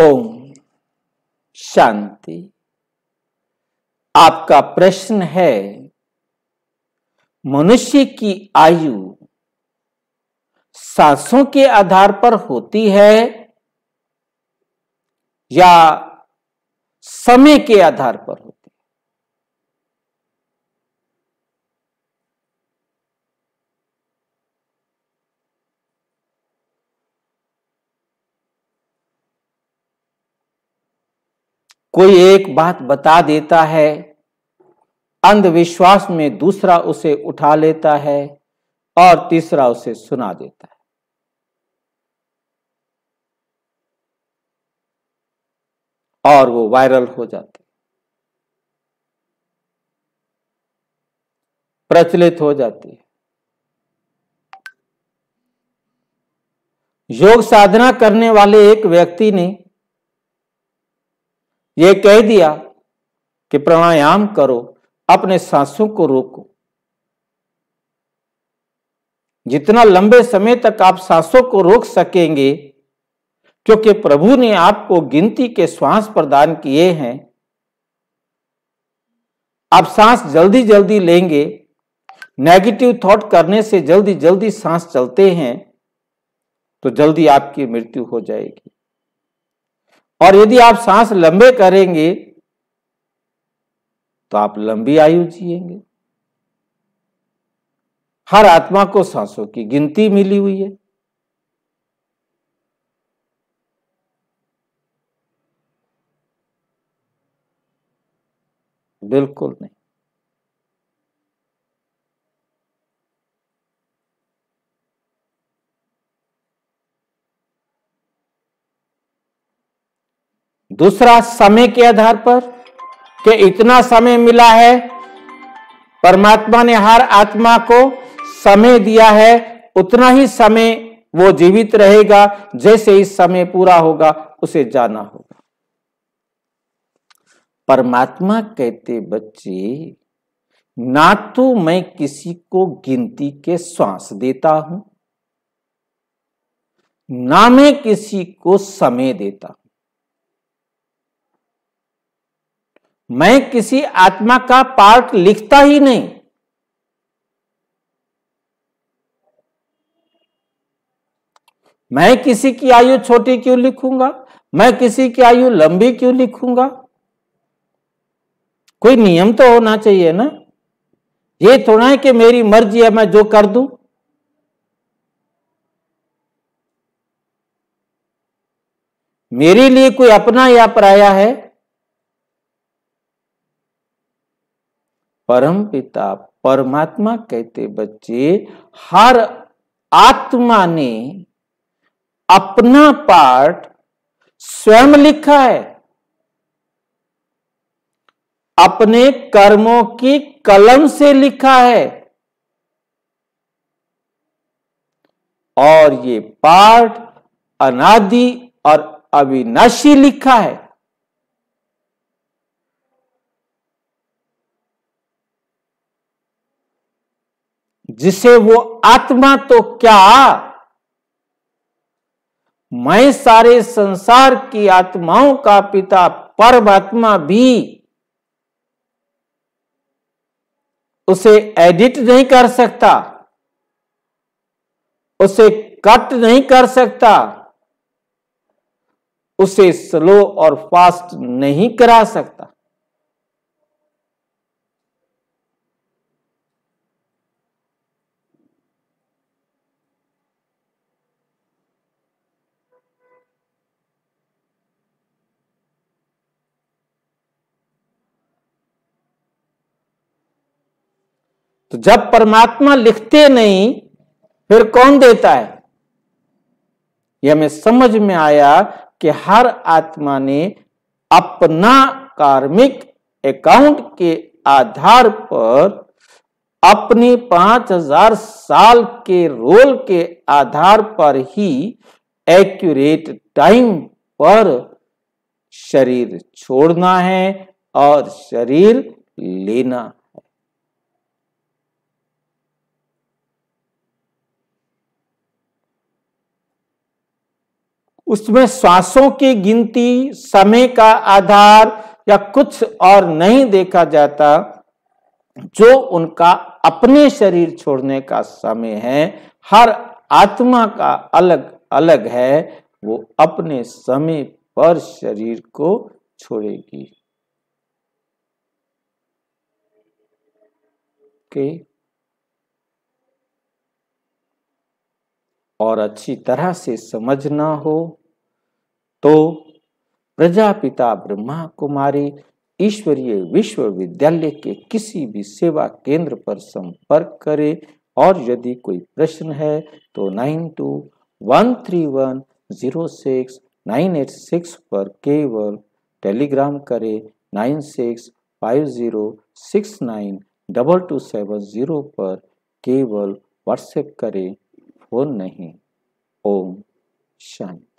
ओम शांति आपका प्रश्न है मनुष्य की आयु सांसों के आधार पर होती है या समय के आधार पर होती कोई एक बात बता देता है अंधविश्वास में दूसरा उसे उठा लेता है और तीसरा उसे सुना देता है और वो वायरल हो जाते प्रचलित हो जाती है योग साधना करने वाले एक व्यक्ति ने ये कह दिया कि प्राणायाम करो अपने सांसों को रोको जितना लंबे समय तक आप सांसों को रोक सकेंगे क्योंकि प्रभु ने आपको गिनती के श्वास प्रदान किए हैं आप सांस जल्दी जल्दी लेंगे नेगेटिव थॉट करने से जल्दी जल्दी सांस चलते हैं तो जल्दी आपकी मृत्यु हो जाएगी और यदि आप सांस लंबे करेंगे तो आप लंबी आयु जिएंगे हर आत्मा को सांसों की गिनती मिली हुई है बिल्कुल नहीं दूसरा समय के आधार पर कि इतना समय मिला है परमात्मा ने हर आत्मा को समय दिया है उतना ही समय वो जीवित रहेगा जैसे इस समय पूरा होगा उसे जाना होगा परमात्मा कहते बच्चे ना तो मैं किसी को गिनती के श्वास देता हूं ना मैं किसी को समय देता मैं किसी आत्मा का पार्ट लिखता ही नहीं मैं किसी की आयु छोटी क्यों लिखूंगा मैं किसी की आयु लंबी क्यों लिखूंगा कोई नियम तो होना चाहिए ना ये थोड़ा है कि मेरी मर्जी है मैं जो कर दूं मेरे लिए कोई अपना या पराया है परम पिता परमात्मा कहते बच्चे हर आत्मा ने अपना पाठ स्वयं लिखा है अपने कर्मों की कलम से लिखा है और ये पाठ अनादि और अविनाशी लिखा है जिसे वो आत्मा तो क्या मैं सारे संसार की आत्माओं का पिता परमात्मा भी उसे एडिट नहीं कर सकता उसे कट नहीं कर सकता उसे स्लो और फास्ट नहीं करा सकता तो जब परमात्मा लिखते नहीं फिर कौन देता है यह हमें समझ में आया कि हर आत्मा ने अपना कार्मिक अकाउंट के आधार पर अपनी पांच हजार साल के रोल के आधार पर ही एक्यूरेट टाइम पर शरीर छोड़ना है और शरीर लेना है उसमें श्वासों की गिनती समय का आधार या कुछ और नहीं देखा जाता जो उनका अपने शरीर छोड़ने का समय है हर आत्मा का अलग अलग है वो अपने समय पर शरीर को छोड़ेगी के और अच्छी तरह से समझना हो तो प्रजापिता ब्रह्मा कुमारी ईश्वरीय विश्वविद्यालय के किसी भी सेवा केंद्र पर संपर्क करें और यदि कोई प्रश्न है तो nine two one three one zero six nine eight six पर केवल टेलीग्राम करें nine six five zero six nine double two seven zero पर केवल व्हाट्सएप करें फोन नहीं ओम शांति